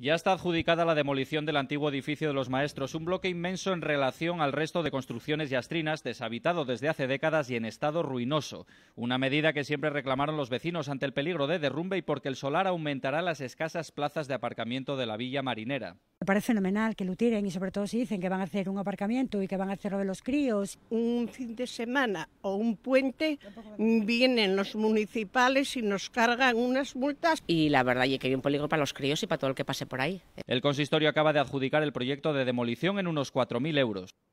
Ya está adjudicada la demolición del antiguo edificio de los maestros, un bloque inmenso en relación al resto de construcciones yastrinas, deshabitado desde hace décadas y en estado ruinoso. Una medida que siempre reclamaron los vecinos ante el peligro de derrumbe y porque el solar aumentará las escasas plazas de aparcamiento de la Villa Marinera parece fenomenal que lo tiren y sobre todo si dicen que van a hacer un aparcamiento y que van a hacerlo de los críos. Un fin de semana o un puente vienen los municipales y nos cargan unas multas. Y la verdad, es que hay un peligro para los críos y para todo el que pase por ahí. El consistorio acaba de adjudicar el proyecto de demolición en unos 4.000 euros.